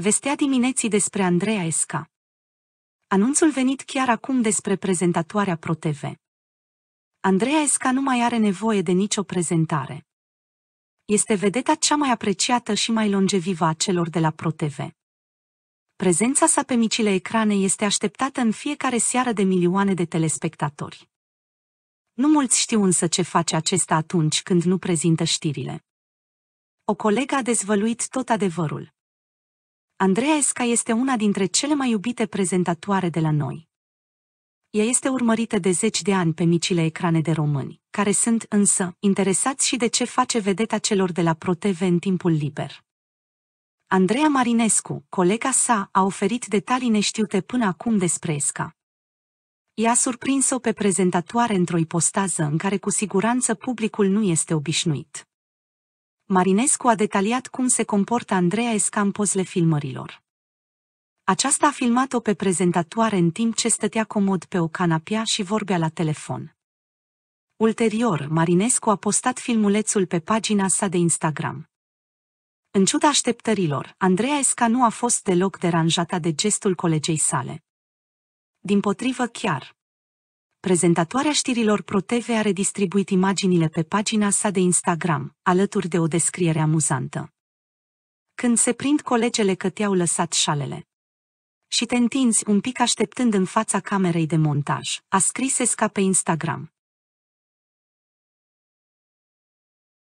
vestea dimineții despre Andreea Esca. Anunțul venit chiar acum despre prezentatoarea ProTV. Andreea Esca nu mai are nevoie de nicio prezentare. Este vedeta cea mai apreciată și mai longevivă a celor de la ProTV. Prezența sa pe micile ecrane este așteptată în fiecare seară de milioane de telespectatori. Nu mulți știu însă ce face acesta atunci când nu prezintă știrile. O colegă a dezvăluit tot adevărul. Andreea Esca este una dintre cele mai iubite prezentatoare de la noi. Ea este urmărită de zeci de ani pe micile ecrane de români, care sunt însă interesați și de ce face vedeta celor de la ProTV în timpul liber. Andreea Marinescu, colega sa, a oferit detalii neștiute până acum despre Esca. Ea a surprins-o pe prezentatoare într-o ipostază în care cu siguranță publicul nu este obișnuit. Marinescu a detaliat cum se comportă Andreea Esca în pozele filmărilor. Aceasta a filmat-o pe prezentatoare în timp ce stătea comod pe o canapea și vorbea la telefon. Ulterior, Marinescu a postat filmulețul pe pagina sa de Instagram. În ciuda așteptărilor, Andreea Esca nu a fost deloc deranjată de gestul colegei sale. Din potrivă chiar. Prezentatoarea știrilor ProTV a redistribuit imaginile pe pagina sa de Instagram, alături de o descriere amuzantă. Când se prind colegele că te-au lăsat șalele și te întinzi un pic așteptând în fața camerei de montaj, a scris Esca pe Instagram.